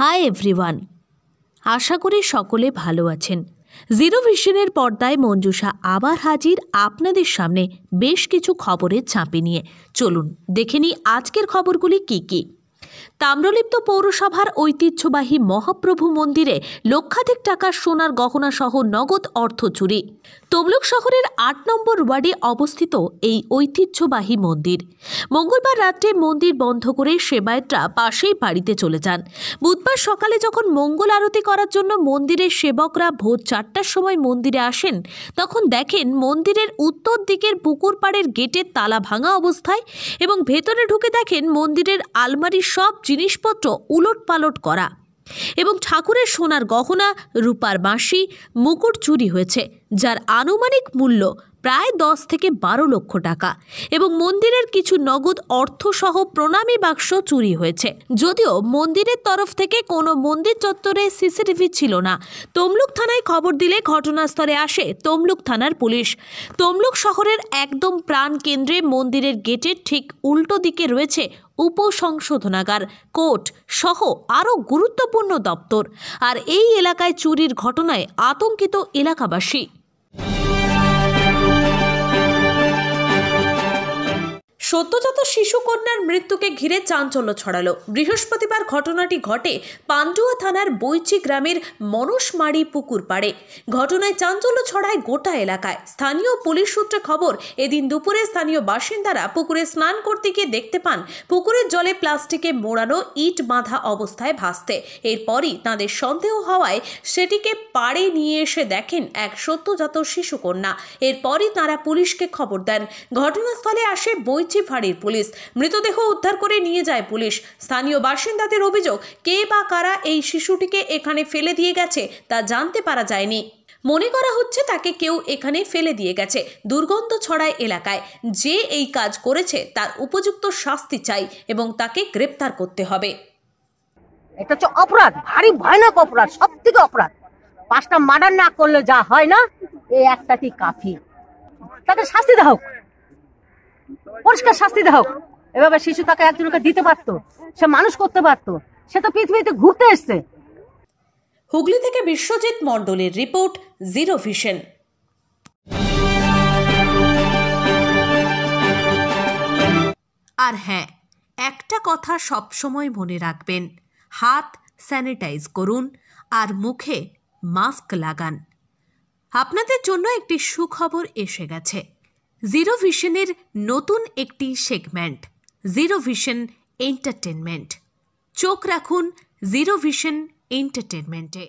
hi everyone আশা করি সকলে ভালো আছেন জিরো ভিশনের পর্দায় মঞ্জুষা আবার হাজির আপনাদের সামনে বেশ কিছু খবরের ছাঁপে নিয়ে চলুন দেখে নিই আজকের খবরগুলি কী কী তাম্রলিপ্ত পৌরসভার ঐতিহ্যবাহী মহাপ্রভু মন্দিরে লক্ষাধিক টাকার সোনার গহনা সহ নগদ অর্থ চুরি তমলুক শহরের আট নম্বর ওয়ার্ডে অবস্থিত এই ঐতিহ্যবাহী মন্দির মঙ্গলবার রাত্রে মন্দির বন্ধ করে সেবায়তরা পাশেই বাড়িতে চলে যান বুধবার সকালে যখন মঙ্গল আরতি করার জন্য মন্দিরের সেবকরা ভোর চারটার সময় মন্দিরে আসেন তখন দেখেন মন্দিরের উত্তর দিকের পুকুর পাড়ের গেটের তালা ভাঙা অবস্থায় এবং ভেতরে ঢুকে দেখেন মন্দিরের আলমারির সব জিনিসপত্র উলট পালট করা এবং ঠাকুরের সোনার গহনা রূপার বাঁশি মুকুট চুরি হয়েছে যার আনুমানিক মূল্য প্রায় দশ থেকে বারো লক্ষ টাকা এবং মন্দিরের কিছু নগদ অর্থসহ প্রণামী বাক্স চুরি হয়েছে যদিও মন্দিরের তরফ থেকে কোনো মন্দির চত্বরে সিসিটিভি ছিল না তমলুক থানায় খবর দিলে ঘটনাস্থলে আসে তমলুক থানার পুলিশ তমলুক শহরের একদম প্রাণ কেন্দ্রে মন্দিরের গেটের ঠিক উল্টো দিকে রয়েছে উপসংশোধনাগার কোর্ট সহ আরও গুরুত্বপূর্ণ দপ্তর আর এই এলাকায় চুরির ঘটনায় আতঙ্কিত এলাকাবাসী সদ্যজাত শিশুকন্যার মৃত্যুকে ঘিরে চাঞ্চল্য ছড়ালো বৃহস্পতিবার ঘটনাটি ঘটে পান্ডুয়া থানার বৈচি গ্রামের মনসমারি পুকুর পাড়ে ঘটনায় চাঞ্চল্য ছড়ায় গোটা এলাকায় স্থানীয় পুলিশ সূত্রে খবর এদিন দুপুরে স্থানীয় বাসিন্দারা পুকুরে স্নান করতে গিয়ে দেখতে পান পুকুরের জলে প্লাস্টিকে মোড়ানো ইট বাঁধা অবস্থায় ভাসতে এরপরই তাদের সন্দেহ হওয়ায় সেটিকে পাড়ে নিয়ে এসে দেখেন এক সদ্যজাত শিশুকন্যা এরপরই তারা পুলিশকে খবর দেন ঘটনাস্থলে আসে বৈচি ফাঁড়ির পুলিশ মৃতদেহ উদ্ধার করে নিয়ে যায় পুলিশ স্থানীয় বাসিন্দাদের অভিযোগ কে বা কারা এই শিশুটিকে এখানে ফেলে দিয়ে গেছে তা জানতে পারা যায়নি মনে করা হচ্ছে তাকে কেউ এখানে ফেলে দিয়ে গেছে দুর্গন্ধ ছড়ায় এলাকায় যে এই কাজ করেছে তার উপযুক্ত শাস্তি চাই এবং তাকে গ্রেপ্তার করতে হবে এটা হচ্ছে অপরাধ ভারী ভয়ানক অপরাধ সব থেকে অপরাধ পাঁচটা মার্ডার না করলে যা হয় না এ কি কাফি তাকে শাস্তি দেওয়া হোক পরিষ্কার শাস্তি দেওয়া হোক এভাবে শিশু তাকে একজনকে দিতে পারত সে মানুষ করতে পারত সে তো পৃথিবীতে ঘুরতে এসছে হুগলি থেকে বিশ্বজিৎ মণ্ডলের রিপোর্ট জিরো ভিশন আর হ্যাঁ একটা কথা সবসময় মনে রাখবেন হাত স্যানিটাইজ করুন আর মুখে মাস্ক লাগান আপনাদের জন্য একটি সুখবর এসে গেছে জিরো ভিশনের নতুন একটি সেগমেন্ট জিরো ভিশন এন্টারটেনমেন্ট চোখ রাখুন জিরো ভিশন এন্টারটেনমেন্টে